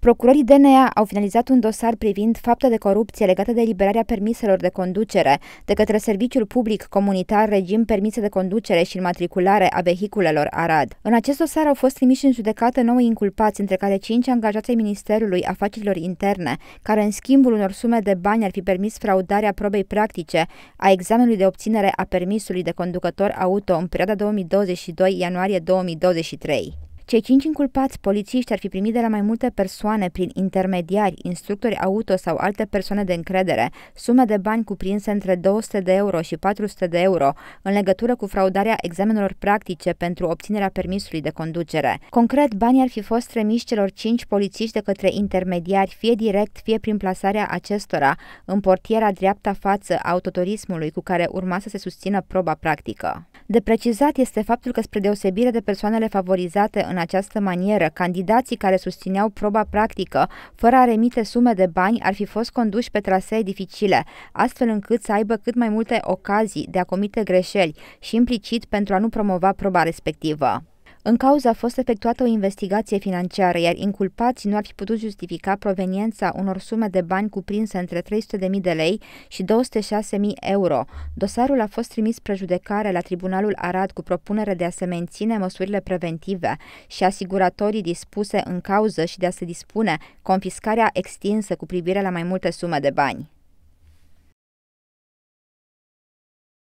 Procurorii DNA au finalizat un dosar privind fapte de corupție legate de eliberarea permiselor de conducere de către Serviciul Public Comunitar Regim Permise de Conducere și Înmatriculare a Vehiculelor Arad. În acest dosar au fost trimiși în judecată nouă inculpați, între care cinci angajați ai Ministerului Afacerilor Interne, care în schimbul unor sume de bani ar fi permis fraudarea probei practice a examenului de obținere a permisului de conducător auto în perioada 2022 ianuarie 2023. Cei cinci inculpați polițiști ar fi primit de la mai multe persoane prin intermediari, instructori auto sau alte persoane de încredere, sume de bani cuprinse între 200 de euro și 400 de euro în legătură cu fraudarea examenelor practice pentru obținerea permisului de conducere. Concret, banii ar fi fost trimiși celor cinci polițiști de către intermediari, fie direct, fie prin plasarea acestora în portiera dreapta față a autoturismului cu care urma să se susțină proba practică. De precizat este faptul că, spre deosebire de persoanele favorizate în această manieră, candidații care susțineau proba practică, fără a remite sume de bani, ar fi fost conduși pe trasee dificile, astfel încât să aibă cât mai multe ocazii de a comite greșeli și implicit pentru a nu promova proba respectivă. În cauză a fost efectuată o investigație financiară, iar inculpații nu ar fi putut justifica proveniența unor sume de bani cuprinse între 300.000 de lei și 206.000 euro. Dosarul a fost trimis prejudecare la Tribunalul Arad cu propunere de a se menține măsurile preventive și asiguratorii dispuse în cauză și de a se dispune confiscarea extinsă cu privire la mai multe sume de bani.